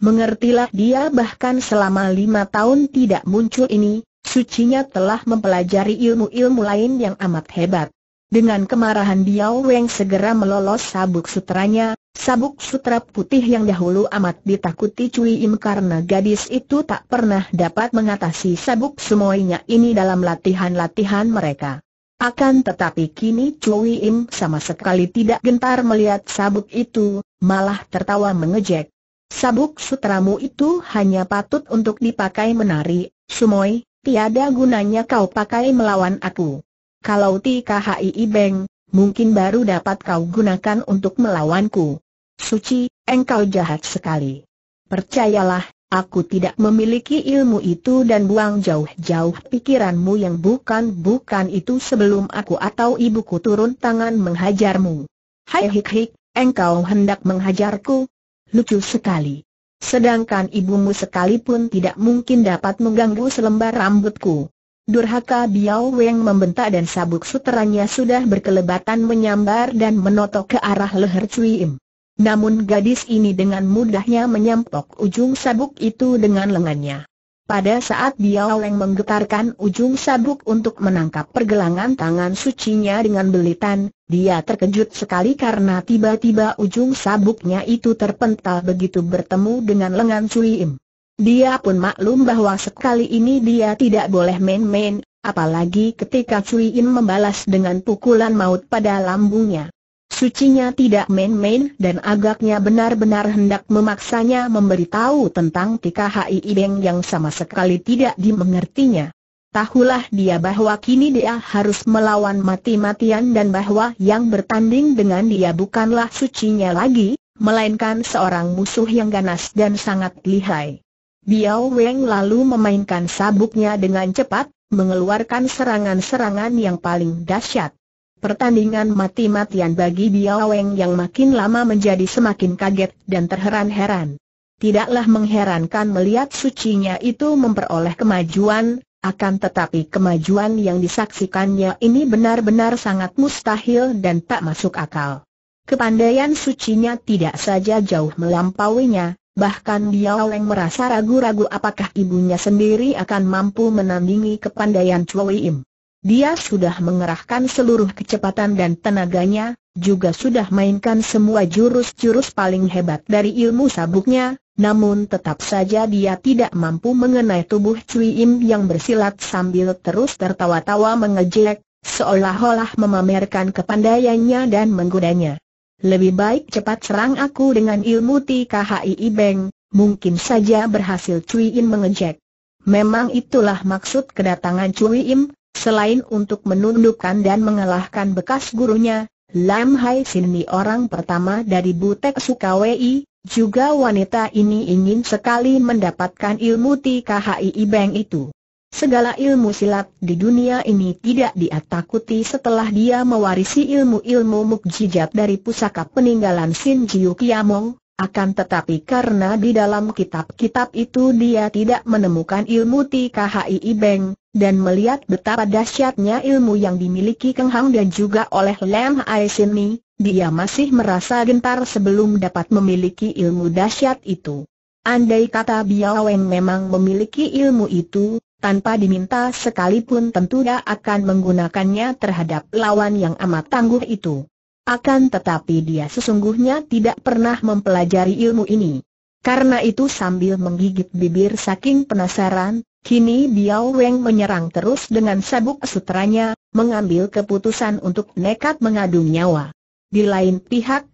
Mengertilah dia bahkan selama lima tahun tidak muncul ini, sucinya telah mempelajari ilmu-ilmu lain yang amat hebat. Dengan kemarahan Biao Weng segera melolos sabuk sutranya, sabuk sutra putih yang dahulu amat ditakuti Cui Im karena gadis itu tak pernah dapat mengatasi sabuk semuanya ini dalam latihan-latihan mereka. Akan tetapi kini Cui Im sama sekali tidak gentar melihat sabuk itu, malah tertawa mengejek. Sabuk sutramu itu hanya patut untuk dipakai menari, Sumoi, tiada gunanya kau pakai melawan aku. Kalau TKHI Beng, mungkin baru dapat kau gunakan untuk melawanku. Suci, engkau jahat sekali. Percayalah, aku tidak memiliki ilmu itu dan buang jauh-jauh pikiranmu yang bukan-bukan itu sebelum aku atau ibuku turun tangan menghajarmu. Hai hik-hik, engkau hendak menghajarku? Lucu sekali. Sedangkan ibumu sekalipun tidak mungkin dapat mengganggu selembar rambutku. Durhaka Biao Weng membentak dan sabuk suteranya sudah berkelebatan menyambar dan menotok ke arah leher Cui Im. Namun gadis ini dengan mudahnya menyampok ujung sabuk itu dengan lengannya. Pada saat Biao Weng menggetarkan ujung sabuk untuk menangkap pergelangan tangan sucinya dengan belitan, dia terkejut sekali karena tiba-tiba ujung sabuknya itu terpental begitu bertemu dengan lengan Cui Im. Dia pun maklum bahwa sekali ini dia tidak boleh main-main, apalagi ketika Cui In membalas dengan pukulan maut pada lambungnya. Sucinya tidak main-main dan agaknya benar-benar hendak memaksanya memberitahu tentang Tika Hai Ibeng yang sama sekali tidak dimengertinya. Tahulah dia bahwa kini dia harus melawan mati-matian dan bahwa yang bertanding dengan dia bukanlah sucinya lagi, melainkan seorang musuh yang ganas dan sangat lihai. Biao Weng lalu memainkan sabuknya dengan cepat, mengeluarkan serangan-serangan yang paling dahsyat. Pertandingan mati-matian bagi Biao Weng yang makin lama menjadi semakin kaget dan terheran-heran. Tidaklah mengherankan melihat sucinya itu memperoleh kemajuan, akan tetapi kemajuan yang disaksikannya ini benar-benar sangat mustahil dan tak masuk akal. Kepandaian sucinya tidak saja jauh melampauinya, Bahkan dia Leng merasa ragu-ragu apakah ibunya sendiri akan mampu menandingi kepandaian Chui Im. Dia sudah mengerahkan seluruh kecepatan dan tenaganya, juga sudah mainkan semua jurus-jurus paling hebat dari ilmu sabuknya, namun tetap saja dia tidak mampu mengenai tubuh Cui Im yang bersilat sambil terus tertawa-tawa mengejek, seolah-olah memamerkan kepandaiannya dan menggodanya. Lebih baik cepat serang aku dengan ilmu TKHI Beng, mungkin saja berhasil Cui Im mengejek. Memang itulah maksud kedatangan Cui Im, selain untuk menundukkan dan mengalahkan bekas gurunya, Lam Hai Sin orang pertama dari Butek Sukawei, juga wanita ini ingin sekali mendapatkan ilmu TKHI Beng itu. Segala ilmu silat di dunia ini tidak dia takuti setelah dia mewarisi ilmu-ilmu mukjizat dari pusaka peninggalan Sin Jiu Kiamong, akan tetapi karena di dalam kitab-kitab itu dia tidak menemukan ilmu TKHI Ibeng, dan melihat betapa dahsyatnya ilmu yang dimiliki Keng Hang dan juga oleh Lam Sin Mi, dia masih merasa gentar sebelum dapat memiliki ilmu dahsyat itu. Andai kata Biawen memang memiliki ilmu itu, tanpa diminta sekalipun tentu dia akan menggunakannya terhadap lawan yang amat tangguh itu. Akan tetapi dia sesungguhnya tidak pernah mempelajari ilmu ini. Karena itu sambil menggigit bibir saking penasaran, kini Biao Weng menyerang terus dengan sabuk sutranya, mengambil keputusan untuk nekat mengadu nyawa. Di lain pihak,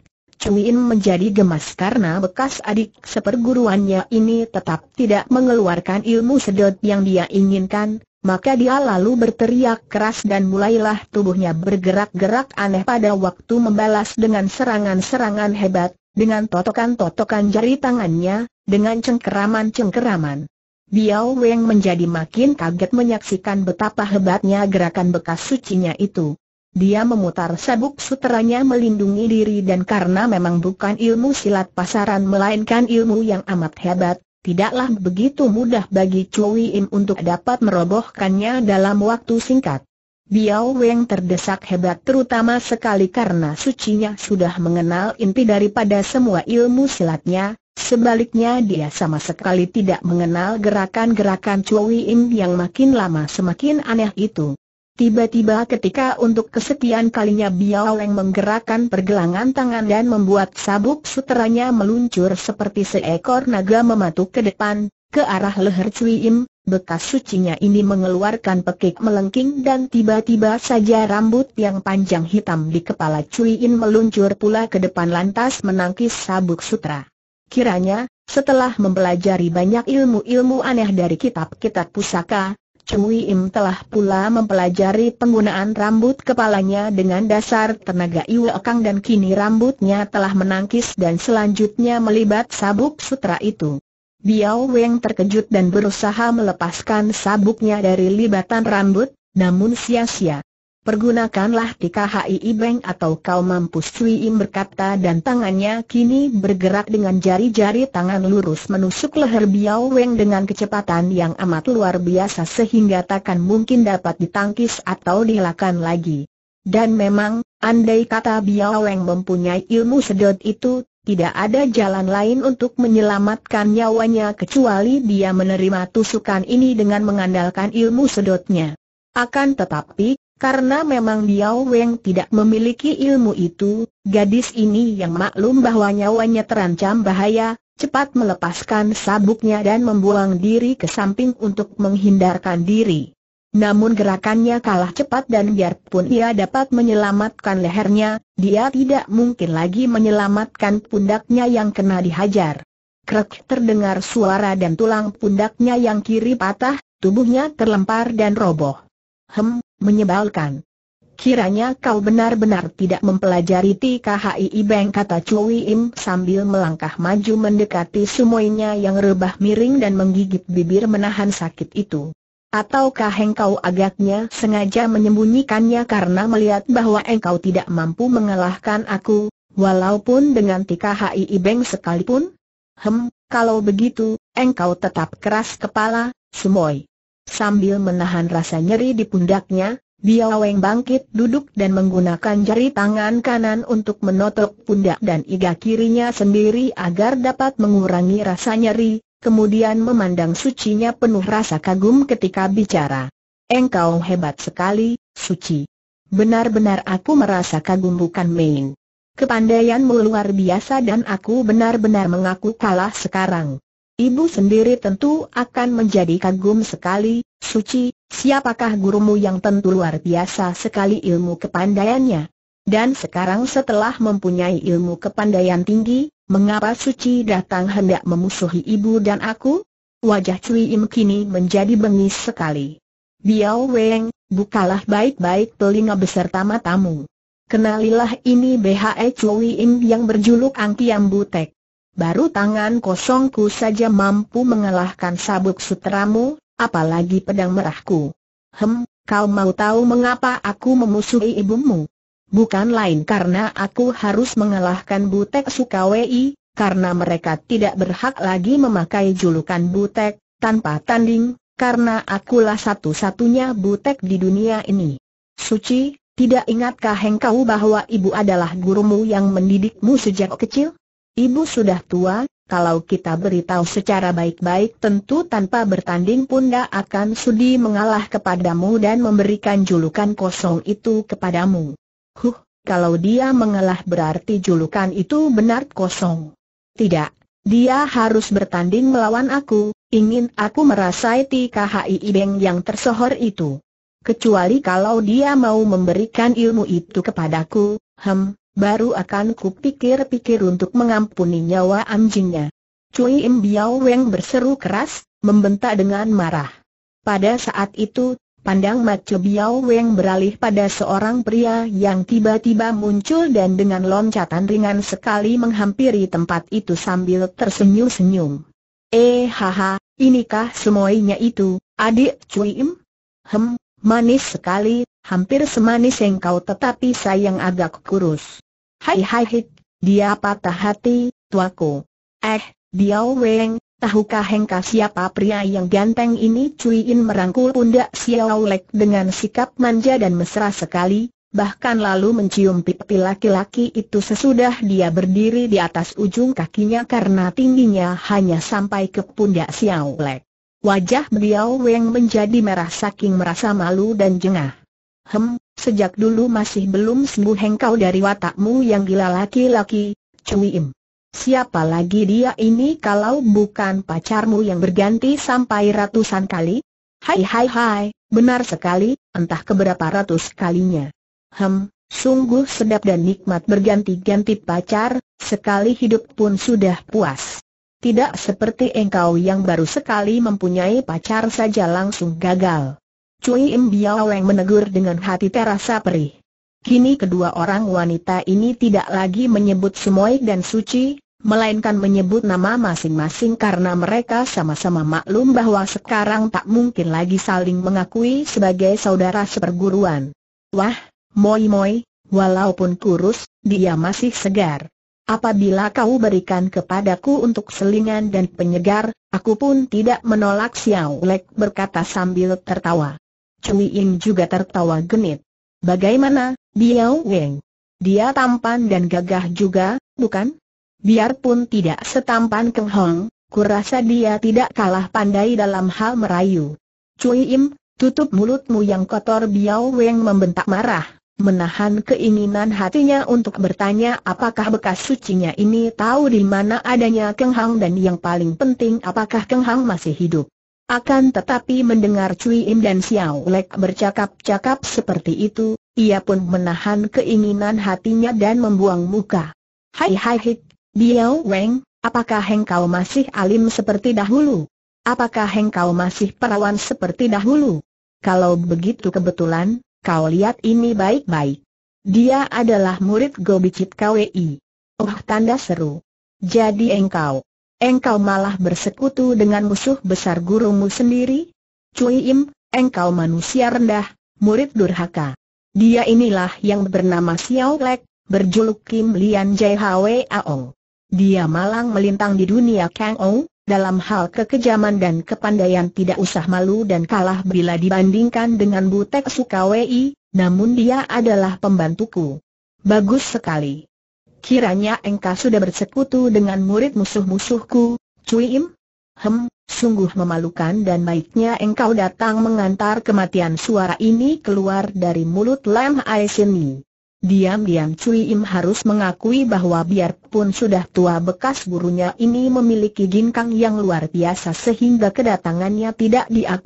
Cuin menjadi gemas karena bekas adik seperguruannya ini tetap tidak mengeluarkan ilmu sedot yang dia inginkan, maka dia lalu berteriak keras dan mulailah tubuhnya bergerak-gerak aneh pada waktu membalas dengan serangan-serangan hebat, dengan totokan-totokan jari tangannya, dengan cengkeraman-cengkeraman. Biao Weng menjadi makin kaget menyaksikan betapa hebatnya gerakan bekas sucinya itu. Dia memutar sabuk suteranya melindungi diri dan karena memang bukan ilmu silat pasaran melainkan ilmu yang amat hebat, tidaklah begitu mudah bagi Cui Im untuk dapat merobohkannya dalam waktu singkat. Biao Weng terdesak hebat terutama sekali karena sucinya sudah mengenal inti daripada semua ilmu silatnya, sebaliknya dia sama sekali tidak mengenal gerakan-gerakan Cui Im yang makin lama semakin aneh itu. Tiba-tiba ketika untuk kesetiaan kalinya Biao Leng menggerakkan pergelangan tangan dan membuat sabuk suteranya meluncur seperti seekor naga mematuk ke depan, ke arah leher Cui Im, bekas sucinya ini mengeluarkan pekik melengking dan tiba-tiba saja rambut yang panjang hitam di kepala Cui Im meluncur pula ke depan lantas menangkis sabuk sutra. Kiranya, setelah mempelajari banyak ilmu-ilmu aneh dari kitab-kitab pusaka, Wei Im telah pula mempelajari penggunaan rambut kepalanya dengan dasar tenaga Iwe Kang dan kini rambutnya telah menangkis dan selanjutnya melibat sabuk sutra itu. Biao Weng terkejut dan berusaha melepaskan sabuknya dari libatan rambut, namun sia-sia. Pergunakanlah tika TKHI Bank atau kau mampus Cui Im berkata dan tangannya kini bergerak dengan jari-jari tangan lurus menusuk leher Biao Weng dengan kecepatan yang amat luar biasa sehingga takkan mungkin dapat ditangkis atau dilakukan lagi. Dan memang, andai kata Biao Weng mempunyai ilmu sedot itu, tidak ada jalan lain untuk menyelamatkan nyawanya kecuali dia menerima tusukan ini dengan mengandalkan ilmu sedotnya. Akan tetapi, karena memang Diao Weng tidak memiliki ilmu itu, gadis ini yang maklum bahwa nyawanya terancam bahaya, cepat melepaskan sabuknya dan membuang diri ke samping untuk menghindarkan diri. Namun gerakannya kalah cepat dan biarpun ia dapat menyelamatkan lehernya, dia tidak mungkin lagi menyelamatkan pundaknya yang kena dihajar. Krek terdengar suara dan tulang pundaknya yang kiri patah, tubuhnya terlempar dan roboh hem, menyebalkan. Kiranya kau benar-benar tidak mempelajari TKHI Beng kata Chui Im sambil melangkah maju mendekati semuanya yang rebah miring dan menggigit bibir menahan sakit itu. Ataukah engkau agaknya sengaja menyembunyikannya karena melihat bahwa engkau tidak mampu mengalahkan aku, walaupun dengan TKHI Beng sekalipun? Hem, kalau begitu, engkau tetap keras kepala, semuanya. Sambil menahan rasa nyeri di pundaknya, Biao Weng bangkit duduk dan menggunakan jari tangan kanan untuk menotok pundak dan iga kirinya sendiri agar dapat mengurangi rasa nyeri, kemudian memandang sucinya penuh rasa kagum ketika bicara. Engkau hebat sekali, suci. Benar-benar aku merasa kagum bukan main. Kepandaianmu luar biasa dan aku benar-benar mengaku kalah sekarang. Ibu sendiri tentu akan menjadi kagum sekali, Suci, siapakah gurumu yang tentu luar biasa sekali ilmu kepandaiannya? Dan sekarang setelah mempunyai ilmu kepandaian tinggi, mengapa Suci datang hendak memusuhi ibu dan aku? Wajah Cui Im kini menjadi bengis sekali. Biao Weng, bukalah baik-baik telinga beserta matamu. Kenalilah ini BHE Cui Im yang berjuluk Angki Ambutek baru tangan kosongku saja mampu mengalahkan sabuk sutramu, apalagi pedang merahku. Hem, kau mau tahu mengapa aku memusuhi ibumu? Bukan lain karena aku harus mengalahkan Butek Sukawei, karena mereka tidak berhak lagi memakai julukan Butek, tanpa tanding, karena akulah satu-satunya Butek di dunia ini. Suci, tidak ingatkah engkau bahwa ibu adalah gurumu yang mendidikmu sejak kecil? Ibu sudah tua, kalau kita beritahu secara baik-baik tentu tanpa bertanding pun tidak akan sudi mengalah kepadamu dan memberikan julukan kosong itu kepadamu. Huh, kalau dia mengalah berarti julukan itu benar kosong. Tidak, dia harus bertanding melawan aku, ingin aku merasai TKHI Ibeng yang tersohor itu. Kecuali kalau dia mau memberikan ilmu itu kepadaku, hem, baru akan kupikir-pikir untuk mengampuni nyawa anjingnya. Cui Im Biao Weng berseru keras, membentak dengan marah. Pada saat itu, pandang Macu Biao Weng beralih pada seorang pria yang tiba-tiba muncul dan dengan loncatan ringan sekali menghampiri tempat itu sambil tersenyum-senyum. Eh haha, inikah semuanya itu, adik Cui Im? Hem, manis sekali, hampir semanis engkau tetapi sayang agak kurus. Hai hai hai, dia patah hati, tuaku. Eh, diau Weng, tahukah hengka siapa pria yang ganteng ini? Cui In merangkul pundak Xiao Lek dengan sikap manja dan mesra sekali, bahkan lalu mencium pipi laki-laki itu sesudah dia berdiri di atas ujung kakinya karena tingginya hanya sampai ke pundak Xiao Lek. Wajah Diao Weng menjadi merah saking merasa malu dan jengah. Hem, sejak dulu masih belum sembuh hengkau dari watakmu yang gila laki-laki, Cui Im. Siapa lagi dia ini kalau bukan pacarmu yang berganti sampai ratusan kali? Hai hai hai, benar sekali, entah keberapa ratus kalinya. Hem, sungguh sedap dan nikmat berganti-ganti pacar, sekali hidup pun sudah puas. Tidak seperti engkau yang baru sekali mempunyai pacar saja langsung gagal. Cui Im Biaweng menegur dengan hati terasa perih. Kini kedua orang wanita ini tidak lagi menyebut Sumoy dan Suci, melainkan menyebut nama masing-masing karena mereka sama-sama maklum bahwa sekarang tak mungkin lagi saling mengakui sebagai saudara seperguruan. Wah, Moi Moi, walaupun kurus, dia masih segar. Apabila kau berikan kepadaku untuk selingan dan penyegar, aku pun tidak menolak Xiao Lek berkata sambil tertawa. Cui Ying juga tertawa genit. Bagaimana, Biao Weng? Dia tampan dan gagah juga, bukan? Biarpun tidak setampan Keng Hong, kurasa dia tidak kalah pandai dalam hal merayu. Cui Im, tutup mulutmu yang kotor Biao Weng membentak marah, menahan keinginan hatinya untuk bertanya apakah bekas sucinya ini tahu di mana adanya Keng Hong dan yang paling penting apakah Keng Hong masih hidup. Akan tetapi mendengar Cui Im dan Xiao Lek bercakap-cakap seperti itu, ia pun menahan keinginan hatinya dan membuang muka. Hai hai hik, Biao Weng, apakah engkau masih alim seperti dahulu? Apakah engkau masih perawan seperti dahulu? Kalau begitu kebetulan, kau lihat ini baik-baik. Dia adalah murid Gobicit KWI. Oh tanda seru. Jadi engkau engkau malah bersekutu dengan musuh besar gurumu sendiri? Cui Im, engkau manusia rendah, murid durhaka. Dia inilah yang bernama Xiao Lek, berjuluk Kim Lian Jai Hwe Aong. Dia malang melintang di dunia Kang Ou, dalam hal kekejaman dan kepandaian tidak usah malu dan kalah bila dibandingkan dengan Butek Sukawei, namun dia adalah pembantuku. Bagus sekali kiranya engkau sudah bersekutu dengan murid musuh-musuhku, Cui Im? Hem, sungguh memalukan dan baiknya engkau datang mengantar kematian suara ini keluar dari mulut Lam Ai Diam-diam Cui Im harus mengakui bahwa biarpun sudah tua bekas gurunya ini memiliki ginkang yang luar biasa sehingga kedatangannya tidak dia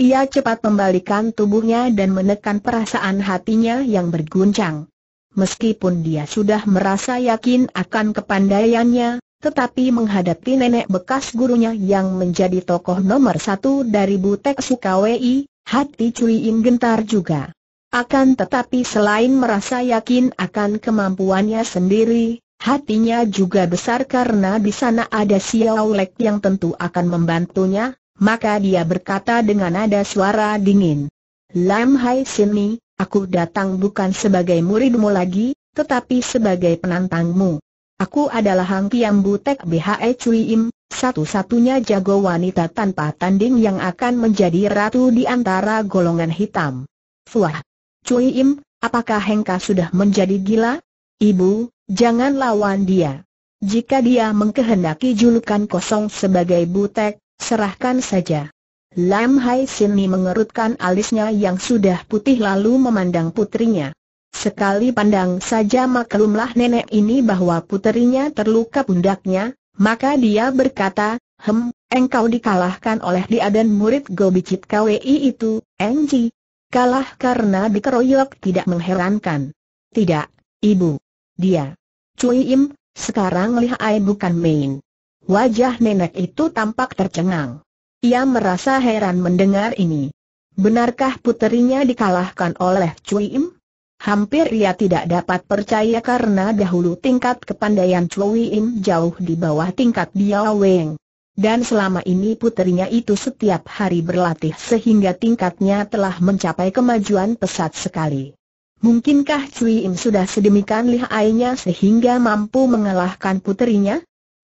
Ia cepat membalikan tubuhnya dan menekan perasaan hatinya yang berguncang. Meskipun dia sudah merasa yakin akan kepandaiannya, tetapi menghadapi nenek bekas gurunya yang menjadi tokoh nomor satu dari Butek Sukawi, hati Cui Im gentar juga. Akan tetapi selain merasa yakin akan kemampuannya sendiri, hatinya juga besar karena di sana ada Xiao Lek yang tentu akan membantunya, maka dia berkata dengan nada suara dingin. Lam Hai Sini, Aku datang bukan sebagai muridmu lagi, tetapi sebagai penantangmu. Aku adalah Hang Kiam Butek BHE Cui Im, satu-satunya jago wanita tanpa tanding yang akan menjadi ratu di antara golongan hitam. Fuah! Cui Im, apakah Hengka sudah menjadi gila? Ibu, jangan lawan dia. Jika dia mengkehendaki julukan kosong sebagai Butek, serahkan saja. Lam Hai Sini mengerutkan alisnya yang sudah putih lalu memandang putrinya. Sekali pandang saja maklumlah nenek ini bahwa putrinya terluka pundaknya, maka dia berkata, Hem, engkau dikalahkan oleh dia dan murid Gobicit KWI itu, Enji. Kalah karena dikeroyok tidak mengherankan. Tidak, ibu. Dia. Cui Im, sekarang lihai bukan main. Wajah nenek itu tampak tercengang. Ia merasa heran mendengar ini. Benarkah puterinya dikalahkan oleh Cui Im? Hampir ia tidak dapat percaya karena dahulu tingkat kepandaian Cui Im jauh di bawah tingkat Biao Weng. Dan selama ini puterinya itu setiap hari berlatih sehingga tingkatnya telah mencapai kemajuan pesat sekali. Mungkinkah Cui Im sudah sedemikian lihainya sehingga mampu mengalahkan puterinya?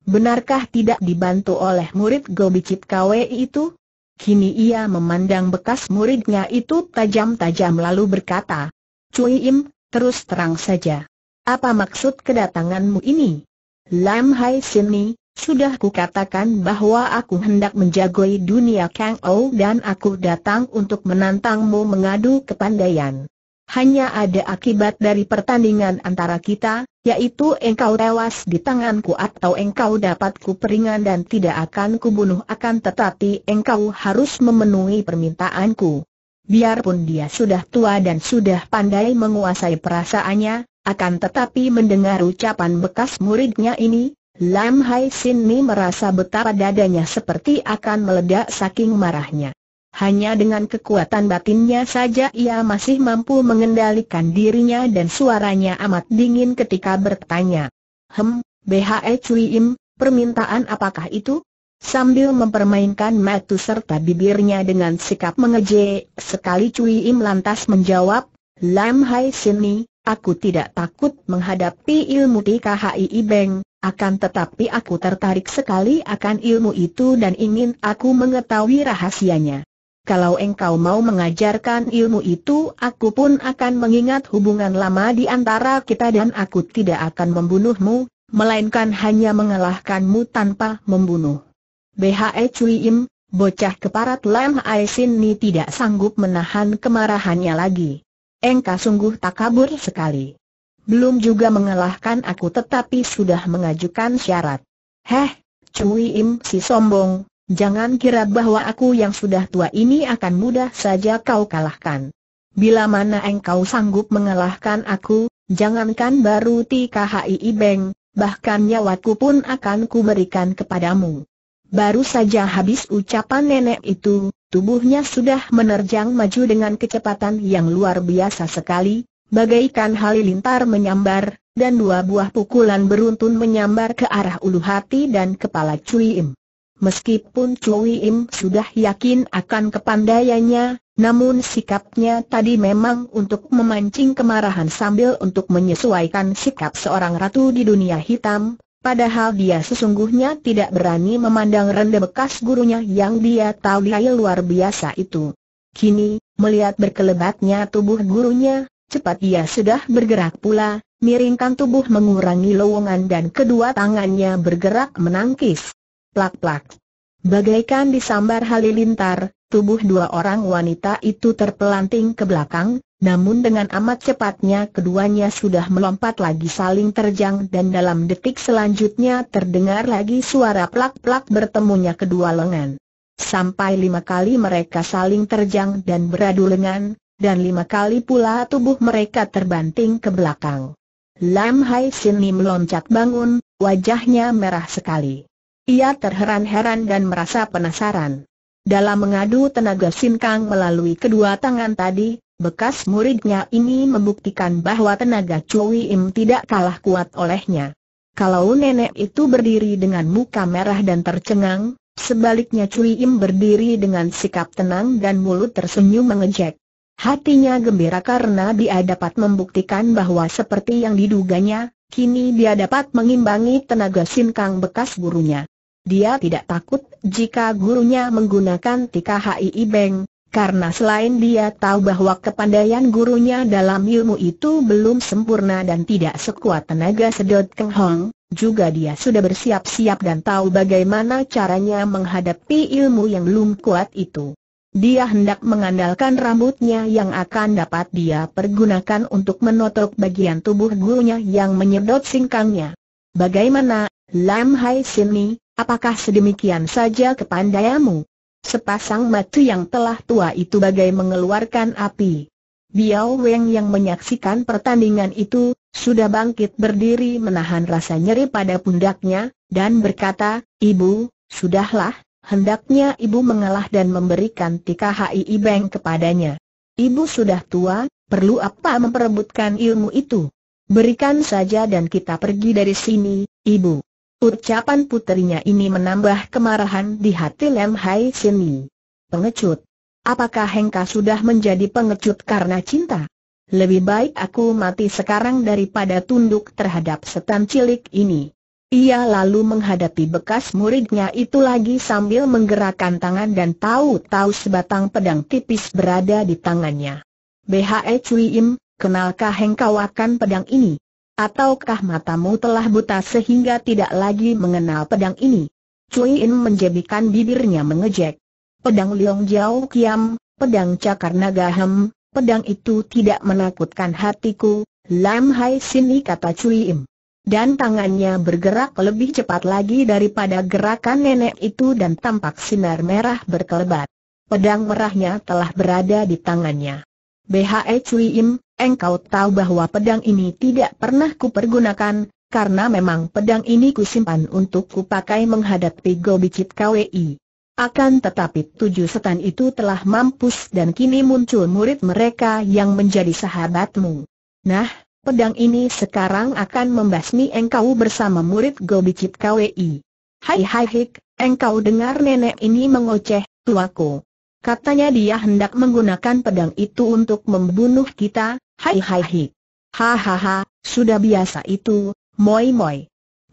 Benarkah tidak dibantu oleh murid Gobicip Kwe itu? Kini ia memandang bekas muridnya itu tajam-tajam lalu berkata, Cui Im, terus terang saja. Apa maksud kedatanganmu ini? Lam Hai Sini, sudah kukatakan bahwa aku hendak menjagoi dunia Kang Ou dan aku datang untuk menantangmu mengadu kepandaian. Hanya ada akibat dari pertandingan antara kita, yaitu engkau tewas di tanganku atau engkau dapat kuperingan dan tidak akan kubunuh akan tetapi engkau harus memenuhi permintaanku. Biarpun dia sudah tua dan sudah pandai menguasai perasaannya, akan tetapi mendengar ucapan bekas muridnya ini, Lam Hai Sin Ni merasa betapa dadanya seperti akan meledak saking marahnya. Hanya dengan kekuatan batinnya saja ia masih mampu mengendalikan dirinya dan suaranya amat dingin ketika bertanya. Hem, BHE Cui Im, permintaan apakah itu? Sambil mempermainkan matu serta bibirnya dengan sikap mengejek, sekali Cui Im lantas menjawab, Lam Hai Sini, aku tidak takut menghadapi ilmu TKHI Beng, akan tetapi aku tertarik sekali akan ilmu itu dan ingin aku mengetahui rahasianya kalau engkau mau mengajarkan ilmu itu aku pun akan mengingat hubungan lama di antara kita dan aku tidak akan membunuhmu, melainkan hanya mengalahkanmu tanpa membunuh. BHE Cui Im, bocah keparat Lam Aisin ni tidak sanggup menahan kemarahannya lagi. Engkau sungguh takabur sekali. Belum juga mengalahkan aku tetapi sudah mengajukan syarat. Heh, Cui Im si sombong, Jangan kira bahwa aku yang sudah tua ini akan mudah saja kau kalahkan. Bila mana engkau sanggup mengalahkan aku, jangankan baru TKHI ibeng, bahkan nyawaku pun akan kuberikan kepadamu. Baru saja habis ucapan nenek itu, tubuhnya sudah menerjang maju dengan kecepatan yang luar biasa sekali, bagaikan halilintar menyambar, dan dua buah pukulan beruntun menyambar ke arah ulu hati dan kepala Cui Im. Meskipun Chui Im sudah yakin akan kepandaiannya, namun sikapnya tadi memang untuk memancing kemarahan sambil untuk menyesuaikan sikap seorang ratu di dunia hitam, padahal dia sesungguhnya tidak berani memandang rendah bekas gurunya yang dia tahu dia luar biasa itu. Kini, melihat berkelebatnya tubuh gurunya, cepat ia sudah bergerak pula, miringkan tubuh mengurangi lowongan dan kedua tangannya bergerak menangkis plak-plak. Bagaikan disambar halilintar, tubuh dua orang wanita itu terpelanting ke belakang, namun dengan amat cepatnya keduanya sudah melompat lagi saling terjang dan dalam detik selanjutnya terdengar lagi suara plak-plak bertemunya kedua lengan. Sampai lima kali mereka saling terjang dan beradu lengan, dan lima kali pula tubuh mereka terbanting ke belakang. Lam Hai Sin Lim loncat bangun, wajahnya merah sekali. Ia terheran-heran dan merasa penasaran. Dalam mengadu tenaga sinkang melalui kedua tangan tadi, bekas muridnya ini membuktikan bahwa tenaga Cui Im tidak kalah kuat olehnya. Kalau nenek itu berdiri dengan muka merah dan tercengang, sebaliknya Cui Im berdiri dengan sikap tenang dan mulut tersenyum mengejek. Hatinya gembira karena dia dapat membuktikan bahwa seperti yang diduganya, kini dia dapat mengimbangi tenaga sinkang bekas gurunya. Dia tidak takut jika gurunya menggunakan tika HII Beng, karena selain dia tahu bahwa kepandaian gurunya dalam ilmu itu belum sempurna dan tidak sekuat tenaga sedot Keng Hong, juga dia sudah bersiap-siap dan tahu bagaimana caranya menghadapi ilmu yang belum kuat itu. Dia hendak mengandalkan rambutnya yang akan dapat dia pergunakan untuk menotok bagian tubuh gurunya yang menyedot singkangnya. Bagaimana, Lam Hai Sini, Apakah sedemikian saja kepandaianmu? Sepasang mata yang telah tua itu bagai mengeluarkan api. Biao Weng yang menyaksikan pertandingan itu, sudah bangkit berdiri menahan rasa nyeri pada pundaknya, dan berkata, Ibu, sudahlah, hendaknya ibu mengalah dan memberikan tika HII Beng kepadanya. Ibu sudah tua, perlu apa memperebutkan ilmu itu? Berikan saja dan kita pergi dari sini, ibu. Ucapan putrinya ini menambah kemarahan di hati Lem Hai Sini. Pengecut. Apakah Hengka sudah menjadi pengecut karena cinta? Lebih baik aku mati sekarang daripada tunduk terhadap setan cilik ini. Ia lalu menghadapi bekas muridnya itu lagi sambil menggerakkan tangan dan tahu-tahu sebatang pedang tipis berada di tangannya. BHE Cui Im, kenalkah Hengka akan pedang ini? Ataukah matamu telah buta sehingga tidak lagi mengenal pedang ini? Cui In menjebikan bibirnya mengejek. Pedang Liong Jiao Kiam, pedang Cakar Naga Hem, pedang itu tidak menakutkan hatiku, Lam Hai Sini kata Cui In. Dan tangannya bergerak lebih cepat lagi daripada gerakan nenek itu dan tampak sinar merah berkelebat. Pedang merahnya telah berada di tangannya. BHE Cui Im, engkau tahu bahwa pedang ini tidak pernah kupergunakan, karena memang pedang ini kusimpan untuk kupakai menghadapi Gobicit KWI. Akan tetapi tujuh setan itu telah mampus dan kini muncul murid mereka yang menjadi sahabatmu. Nah, pedang ini sekarang akan membasmi engkau bersama murid Gobicit KWI. Hai hai hik, engkau dengar nenek ini mengoceh, tuaku. Katanya dia hendak menggunakan pedang itu untuk membunuh kita, hai hai hai. Hahaha, sudah biasa itu, moi moi.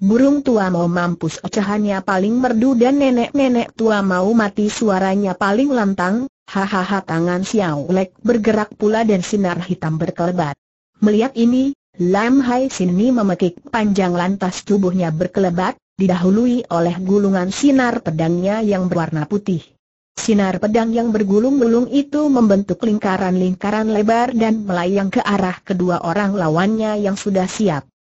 Burung tua mau mampus ocehannya paling merdu dan nenek-nenek tua mau mati suaranya paling lantang, hahaha tangan Xiao Lek bergerak pula dan sinar hitam berkelebat. Melihat ini, Lam Hai Sini memekik panjang lantas tubuhnya berkelebat, didahului oleh gulungan sinar pedangnya yang berwarna putih. Sinar pedang yang bergulung-gulung itu membentuk lingkaran-lingkaran lebar dan melayang ke arah kedua orang lawannya yang sudah siap.